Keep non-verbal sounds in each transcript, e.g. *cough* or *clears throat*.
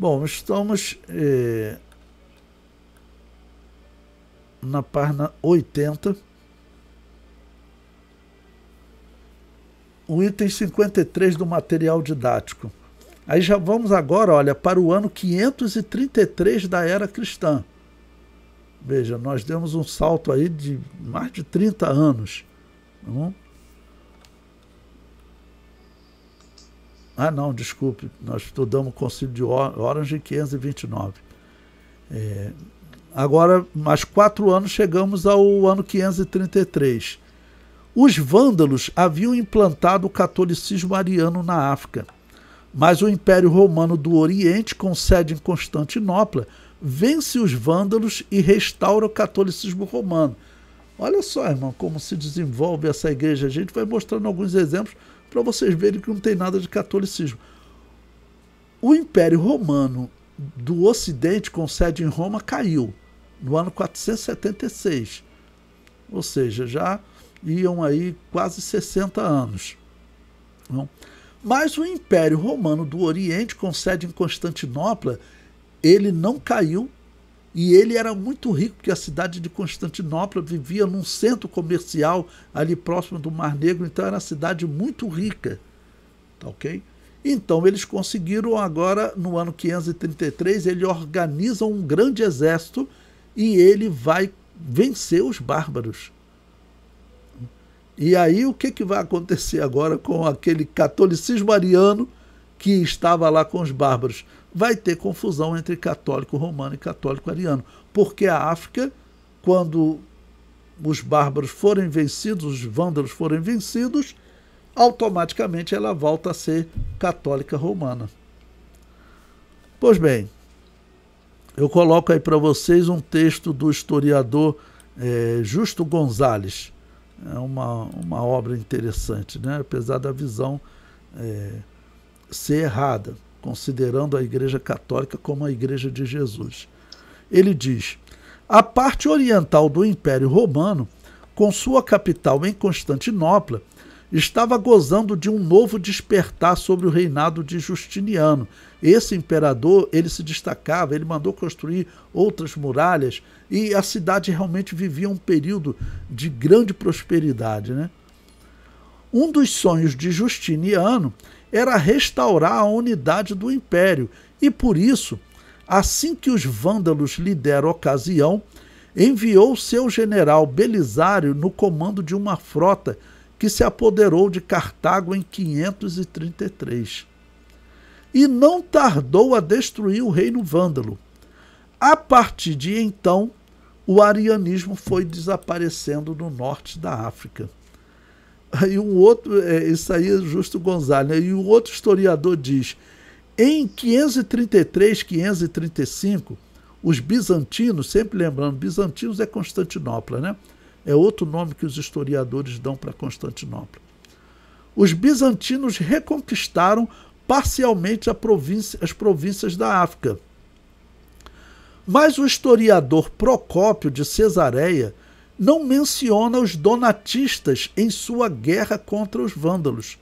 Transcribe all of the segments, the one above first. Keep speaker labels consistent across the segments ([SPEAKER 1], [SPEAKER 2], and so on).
[SPEAKER 1] Bom, estamos eh, na página 80, o item 53 do material didático. Aí já vamos agora, olha, para o ano 533 da era cristã. Veja, nós demos um salto aí de mais de 30 anos. Vamos? Tá Ah, não, desculpe, nós estudamos o Concílio de Orange em 529. É, agora, mais quatro anos, chegamos ao ano 533. Os vândalos haviam implantado o catolicismo ariano na África, mas o Império Romano do Oriente, com sede em Constantinopla, vence os vândalos e restaura o catolicismo romano. Olha só, irmão, como se desenvolve essa igreja. A gente vai mostrando alguns exemplos para vocês verem que não tem nada de catolicismo. O Império Romano do Ocidente, com sede em Roma, caiu no ano 476. Ou seja, já iam aí quase 60 anos. Não? Mas o Império Romano do Oriente, com sede em Constantinopla, ele não caiu e ele era muito rico, porque a cidade de Constantinopla vivia num centro comercial ali próximo do Mar Negro, então era uma cidade muito rica. Tá ok? Então eles conseguiram agora, no ano 533, ele organiza um grande exército e ele vai vencer os bárbaros. E aí o que, que vai acontecer agora com aquele catolicismo ariano que estava lá com os bárbaros? vai ter confusão entre católico romano e católico ariano, porque a África, quando os bárbaros forem vencidos, os vândalos forem vencidos, automaticamente ela volta a ser católica romana. Pois bem, eu coloco aí para vocês um texto do historiador é, Justo Gonzales. É uma, uma obra interessante, né? apesar da visão é, ser errada considerando a Igreja Católica como a Igreja de Jesus. Ele diz: a parte oriental do Império Romano, com sua capital em Constantinopla, estava gozando de um novo despertar sobre o reinado de Justiniano. Esse imperador, ele se destacava, ele mandou construir outras muralhas e a cidade realmente vivia um período de grande prosperidade, né? Um dos sonhos de Justiniano era restaurar a unidade do império e, por isso, assim que os vândalos lhe deram ocasião, enviou seu general Belisário no comando de uma frota que se apoderou de Cartago em 533. E não tardou a destruir o reino vândalo. A partir de então, o arianismo foi desaparecendo no norte da África. Aí um outro, é, isso aí é Justo Gonzalez, né? e um outro historiador diz: em 533, 535, os bizantinos, sempre lembrando, bizantinos é Constantinopla, né? É outro nome que os historiadores dão para Constantinopla. Os bizantinos reconquistaram parcialmente província, as províncias da África. Mas o historiador Procópio de Cesareia não menciona os donatistas em sua guerra contra os vândalos,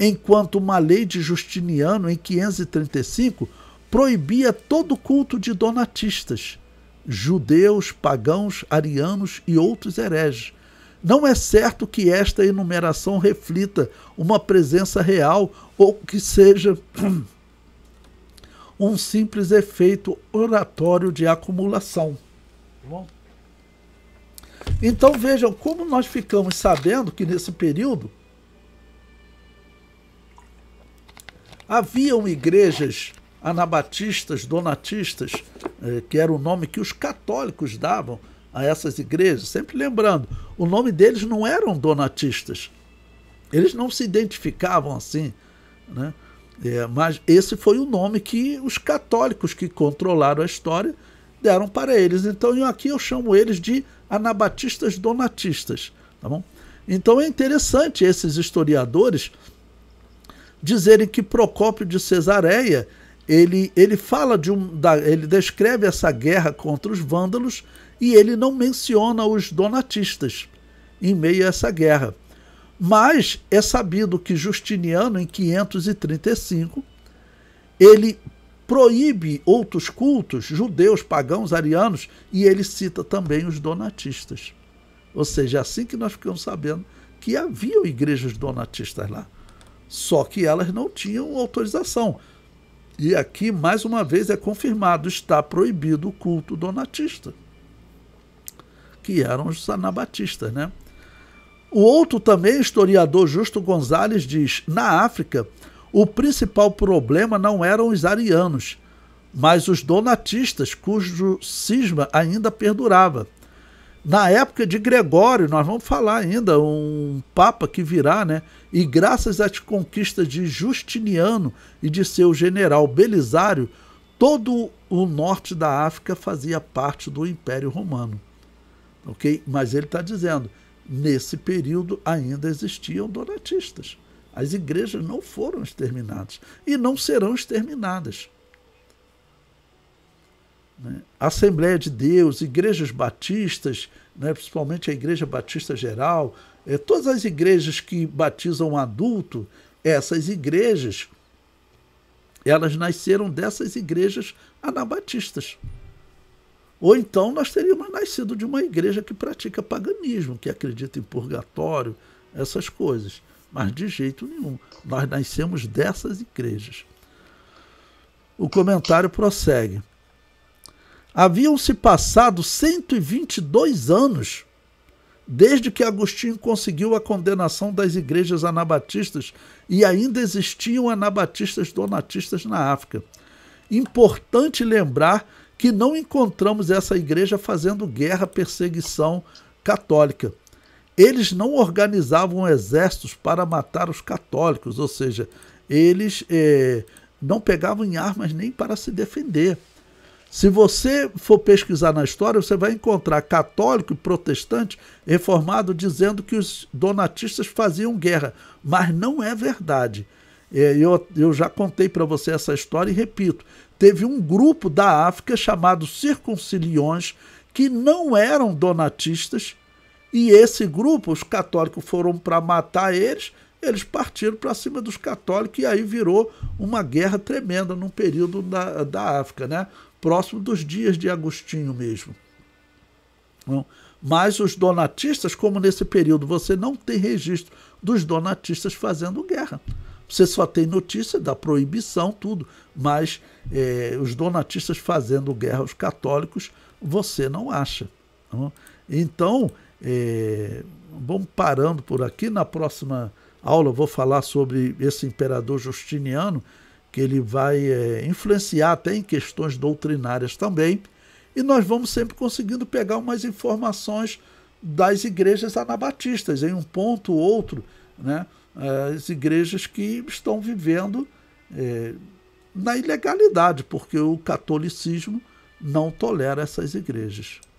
[SPEAKER 1] enquanto uma lei de Justiniano, em 535, proibia todo culto de donatistas, judeus, pagãos, arianos e outros hereges. Não é certo que esta enumeração reflita uma presença real ou que seja *clears throat* um simples efeito oratório de acumulação. Então vejam como nós ficamos sabendo que nesse período haviam igrejas anabatistas, donatistas, eh, que era o nome que os católicos davam a essas igrejas. Sempre lembrando, o nome deles não eram donatistas. Eles não se identificavam assim, né? É, mas esse foi o nome que os católicos que controlaram a história deram para eles. Então aqui eu chamo eles de anabatistas donatistas. Tá bom? Então é interessante esses historiadores dizerem que Procópio de Cesareia ele, ele fala de um. Da, ele descreve essa guerra contra os vândalos e ele não menciona os donatistas em meio a essa guerra. Mas é sabido que Justiniano, em 535, ele proíbe outros cultos, judeus, pagãos, arianos, e ele cita também os donatistas. Ou seja, é assim que nós ficamos sabendo que havia igrejas donatistas lá. Só que elas não tinham autorização. E aqui, mais uma vez, é confirmado: está proibido o culto donatista, que eram os anabatistas, né? O outro também, historiador Justo Gonzalez, diz: na África, o principal problema não eram os arianos, mas os donatistas, cujo cisma ainda perdurava. Na época de Gregório, nós vamos falar ainda, um papa que virá, né? E graças às conquistas de Justiniano e de seu general Belisário, todo o norte da África fazia parte do Império Romano. Ok? Mas ele está dizendo, nesse período ainda existiam donatistas. As igrejas não foram exterminadas e não serão exterminadas. Né? Assembleia de Deus, igrejas batistas, né? principalmente a Igreja Batista Geral, é, todas as igrejas que batizam adulto, essas igrejas, elas nasceram dessas igrejas anabatistas. Ou então nós teríamos nascido de uma igreja que pratica paganismo, que acredita em purgatório, essas coisas mas de jeito nenhum. Nós nascemos dessas igrejas. O comentário prossegue. Haviam-se passado 122 anos desde que Agostinho conseguiu a condenação das igrejas anabatistas e ainda existiam anabatistas donatistas na África. Importante lembrar que não encontramos essa igreja fazendo guerra, perseguição católica eles não organizavam exércitos para matar os católicos, ou seja, eles eh, não pegavam em armas nem para se defender. Se você for pesquisar na história, você vai encontrar católico e protestante reformado dizendo que os donatistas faziam guerra, mas não é verdade. Eh, eu, eu já contei para você essa história e repito: teve um grupo da África chamado Circunciliões que não eram donatistas, e esse grupo, os católicos foram para matar eles, eles partiram para cima dos católicos e aí virou uma guerra tremenda num período da, da África, né? próximo dos dias de Agostinho mesmo. Então, mas os donatistas, como nesse período você não tem registro dos donatistas fazendo guerra. Você só tem notícia da proibição, tudo, mas é, os donatistas fazendo guerra aos católicos, você não acha. Então, é, vamos parando por aqui. Na próxima aula eu vou falar sobre esse imperador Justiniano, que ele vai é, influenciar até em questões doutrinárias também. E nós vamos sempre conseguindo pegar umas informações das igrejas anabatistas, em um ponto ou outro, né? as igrejas que estão vivendo é, na ilegalidade, porque o catolicismo não tolera essas igrejas.